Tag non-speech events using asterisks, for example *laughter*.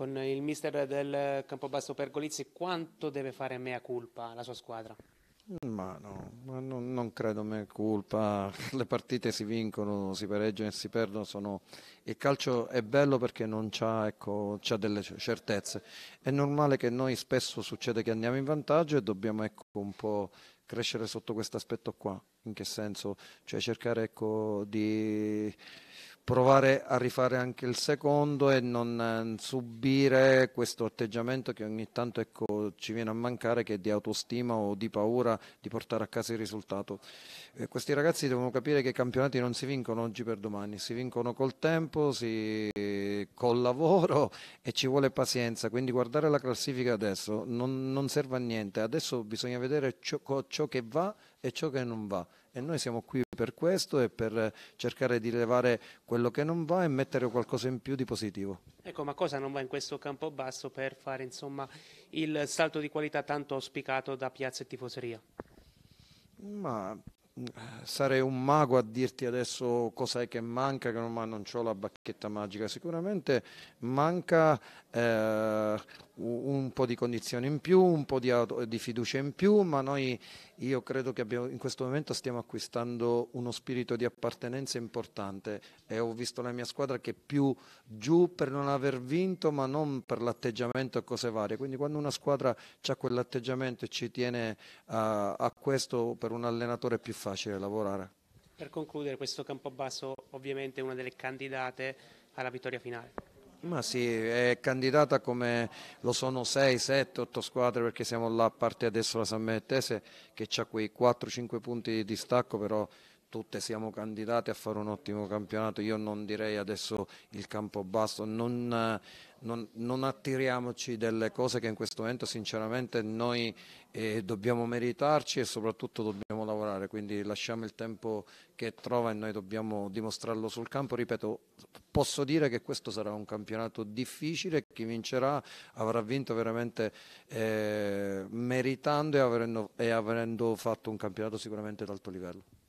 con il mister del Campobasso Pergolizzi, quanto deve fare mea culpa la sua squadra? Ma no, ma non, non credo mea culpa, *laughs* le partite si vincono, si pareggiano e si perdono, sono... il calcio è bello perché non ha ecco, delle certezze, è normale che noi spesso succede che andiamo in vantaggio e dobbiamo ecco, un po' crescere sotto questo aspetto qua, in che senso? Cioè cercare ecco, di provare a rifare anche il secondo e non eh, subire questo atteggiamento che ogni tanto ecco, ci viene a mancare, che è di autostima o di paura di portare a casa il risultato. Eh, questi ragazzi devono capire che i campionati non si vincono oggi per domani, si vincono col tempo, si... col lavoro *laughs* e ci vuole pazienza, quindi guardare la classifica adesso non, non serve a niente, adesso bisogna vedere ciò, ciò che va e ciò che non va e noi siamo qui per questo e per cercare di rilevare quello che non va e mettere qualcosa in più di positivo. Ecco, ma cosa non va in questo campo basso per fare insomma, il salto di qualità tanto auspicato da piazza e tifoseria? Ma mm, sarei un mago a dirti adesso cosa è che manca, che non, ma non ho la bacchetta magica. Sicuramente manca eh, po' di condizioni in più, un po' di, di fiducia in più, ma noi io credo che abbiamo, in questo momento stiamo acquistando uno spirito di appartenenza importante e ho visto la mia squadra che è più giù per non aver vinto, ma non per l'atteggiamento e cose varie. Quindi quando una squadra ha quell'atteggiamento e ci tiene a, a questo, per un allenatore è più facile lavorare. Per concludere, questo Campobasso ovviamente è una delle candidate alla vittoria finale. Ma sì, è candidata come lo sono 6, 7, 8 squadre perché siamo là a parte adesso la San Benettese che ha quei 4-5 punti di distacco però tutte siamo candidate a fare un ottimo campionato, io non direi adesso il campo basso, non, non, non attiriamoci delle cose che in questo momento sinceramente noi eh, dobbiamo meritarci e soprattutto dobbiamo funzionare, quindi lasciamo il tempo che trova e noi dobbiamo dimostrarlo sul campo. Ripeto, posso dire che questo sarà un campionato difficile, chi vincerà avrà vinto veramente eh, meritando e avendo, e avendo fatto un campionato sicuramente d'alto livello.